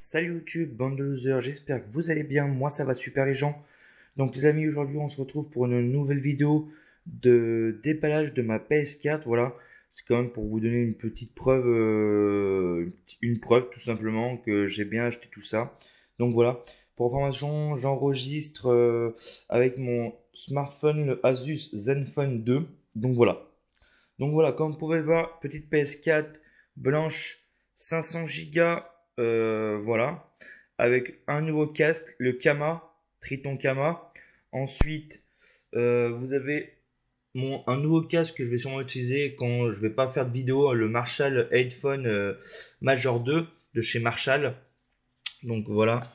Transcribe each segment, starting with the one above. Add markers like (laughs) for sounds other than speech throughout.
Salut YouTube, bande de losers, j'espère que vous allez bien, moi ça va super les gens. Donc les amis, aujourd'hui on se retrouve pour une nouvelle vidéo de déballage de ma PS4, voilà. C'est quand même pour vous donner une petite preuve, euh, une preuve tout simplement que j'ai bien acheté tout ça. Donc voilà, pour information, j'enregistre euh, avec mon smartphone le Asus Zenfone 2. Donc voilà. Donc voilà, comme vous pouvez le voir, petite PS4 blanche, 500 Go, euh, voilà. Avec un nouveau casque, le Kama, Triton Kama. Ensuite, euh, vous avez mon, un nouveau casque que je vais sûrement utiliser quand je vais pas faire de vidéo, le Marshall Headphone euh, Major 2 de chez Marshall. Donc voilà,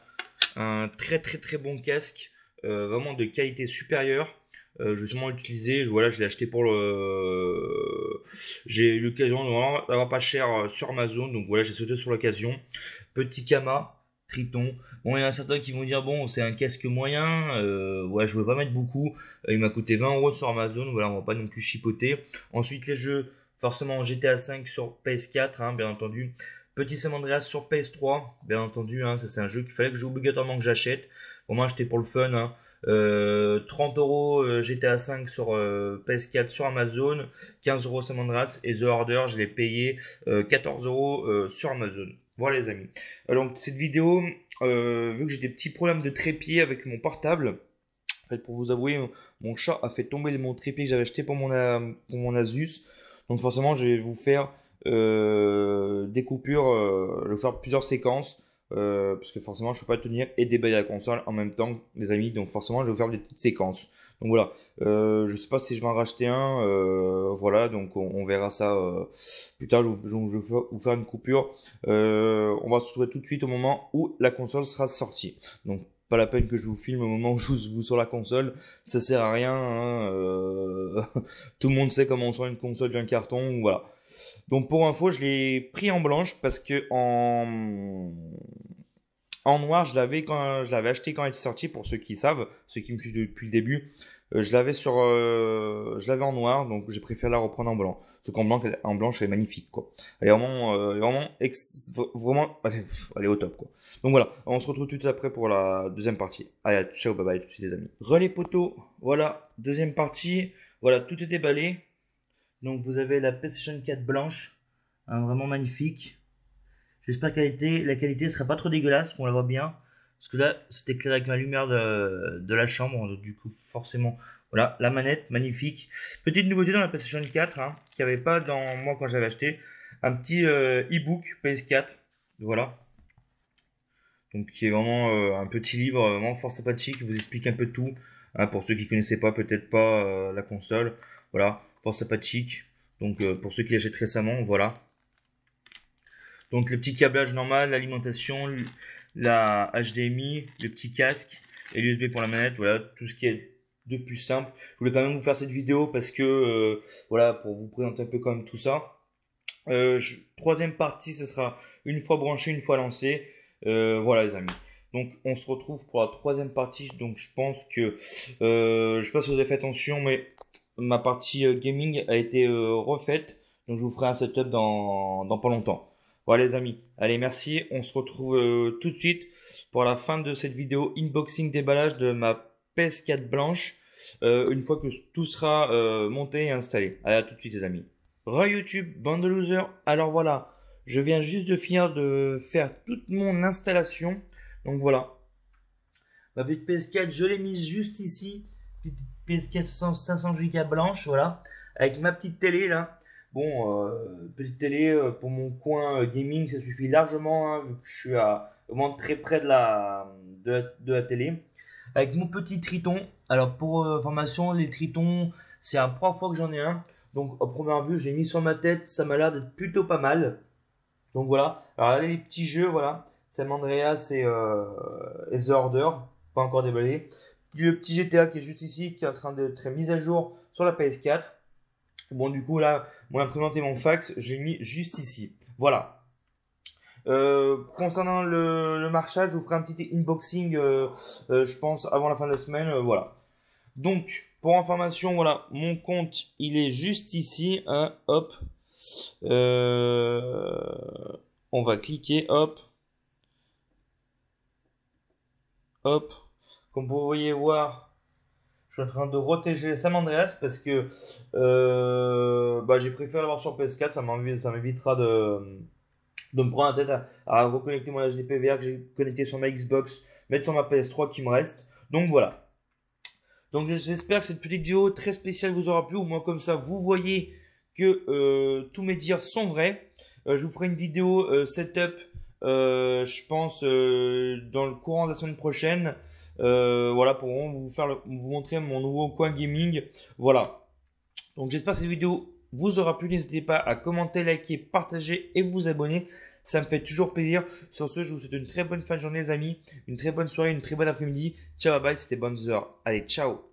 un très très très bon casque, vraiment de qualité supérieure. Euh, justement utilisé. Voilà, je l'ai acheté pour le. J'ai eu l'occasion d'avoir pas cher euh, sur Amazon, donc voilà, j'ai sauté sur l'occasion. Petit Kama. Triton. Bon, il y en a certains qui vont dire bon, c'est un casque moyen. Euh, ouais, je veux pas mettre beaucoup. Il m'a coûté 20 euros sur Amazon. Voilà, on va pas non plus chipoter. Ensuite, les jeux, forcément GTA 5 sur PS4, hein, bien entendu. Petit Sam sur PS3, bien entendu, hein. ça c'est un jeu qu'il fallait que j'ai obligatoirement que j'achète. Pour bon, moi, j'étais pour le fun, hein. 30 euh, euros euh, GTA 5 sur euh, PS4 sur Amazon, 15 euros Samandras et The Order, je l'ai payé 14 euros sur Amazon. Voilà les amis. Donc cette vidéo, vu que j'ai des petits problèmes de trépied avec mon portable, en fait, pour vous avouer, mon chat a fait tomber mon trépied que j'avais acheté pour mon, mon Asus. Donc forcément, je vais vous faire des coupures, je vais faire plusieurs séquences euh, parce que forcément je peux pas tenir et déballer la console en même temps mes amis donc forcément je vais vous faire des petites séquences donc voilà euh, je sais pas si je vais en racheter un euh, voilà donc on, verra ça plus tard je, vais vous faire une coupure on va se retrouver tout de suite au moment où la console sera sortie donc pas la peine que je vous filme au moment où je vous sur la console, ça sert à rien. Hein. (laughs) Tout le monde sait comment on sort une console d'un carton, voilà. Donc pour info, je l'ai pris en blanche parce que en en noir, je l'avais quand je l'avais acheté quand elle est sortie, pour ceux qui savent, ceux qui me suivent depuis le début. Euh, je l'avais sur, euh, je l'avais en noir, donc j'ai préféré la reprendre en blanc. Ce qu'en blanc, en blanc, elle est magnifique quoi. Elle est vraiment, euh, vraiment, vraiment, au top quoi. Donc voilà, on se retrouve tout après pour la deuxième partie. Allez, ciao, bye bye, tout de suite les amis. Relais poteau, voilà, deuxième partie. Voilà, tout est déballé. Donc vous avez la PlayStation 4 blanche, hein, vraiment magnifique. J'espère que la qualité, la sera pas trop dégueulasse, qu'on la voit bien. Parce que là, c'était clair avec ma lumière de, la chambre, donc du coup, forcément. Voilà, la manette, magnifique. Petite nouveauté dans la PlayStation 4, hein, qu'il n'y avait pas dans moi quand j'avais acheté. Un petit euh, e-book PS4. Voilà. Donc, qui est vraiment euh, un petit livre euh, vraiment fort sympathique, qui vous explique un peu tout. Hein, pour ceux qui connaissaient pas, peut-être pas la console. Voilà, fort sympathique. Donc, pour ceux qui l'achètent récemment, voilà. Donc le petit câblage normal, l'alimentation, la HDMI, le petit casque et l'USB pour la manette, voilà, tout ce qui est de plus simple. Je voulais quand même vous faire cette vidéo parce que, euh, voilà, pour vous présenter un peu quand même tout ça. Euh, troisième partie, ce sera une fois branché, une fois lancé. Euh, voilà les amis. Donc on se retrouve pour la troisième partie. Donc je pense que, euh, je sais pas si vous avez fait attention, mais ma partie gaming a été refaite. Donc je vous ferai un setup dans, dans pas longtemps. Voilà les amis, allez merci, on se retrouve euh, tout de suite pour la fin de cette vidéo Inboxing déballage de ma PS4 blanche euh, une fois que tout sera euh, monté et installé. Allez, à tout de suite les amis. Re YouTube, bande de losers, alors voilà, je viens juste de finir de faire toute mon installation, donc voilà. Ma petite PS4, je l'ai mise juste ici, petite PS4 500 Go blanche, voilà, avec ma petite télé là. Bon, euh, petite télé euh, pour mon coin euh, gaming, ça suffit largement, hein, vu que je suis à, vraiment très près de la, de la, télé avec mon petit triton. Alors pour formation, les tritons, c'est la première fois que j'en ai un. Donc à première vue, je l'ai mis sur ma tête, ça m'a l'air d'être plutôt pas mal. Donc voilà. Alors les petits jeux, voilà. Sam Andreas et, euh, The Order, pas encore déballé. Le petit GTA qui est juste ici, qui est en train d'être mis à jour sur la PS4. Bon, du coup, là, mon imprimante et mon fax, j'ai mis juste ici. Voilà. Euh, concernant le, le je vous ferai un petit unboxing, euh, euh, je pense, avant la fin de la semaine. voilà. Donc, pour information, voilà, mon compte, il est juste ici. Hein, hop. on va cliquer, hop. Hop. Comme vous voyez voir, je suis en train de protéger Sam Andreas parce que euh, bah, j'ai préféré l'avoir sur PS4, ça m'évitera de, de me prendre la tête à, reconnecter mon HDPVR que j'ai connecté sur ma Xbox, mettre sur ma PS3 qui me reste. Donc voilà. Donc j'espère que cette petite vidéo très spéciale vous aura plu, au moins comme ça vous voyez que euh, tous mes dires sont vrais. Euh, je vous ferai une vidéo setup, je pense, dans le courant de la semaine prochaine. Euh, voilà, pour vous, faire vous montrer mon nouveau coin gaming. Voilà. Donc j'espère que cette vidéo vous aura plu. N'hésitez pas à commenter, liker, partager et vous abonner. Ça me fait toujours plaisir. Sur ce, je vous souhaite une très bonne fin de journée, les amis. Une très bonne soirée, une très bonne après-midi. Ciao, bye C'était Bonne Heure. Allez, ciao.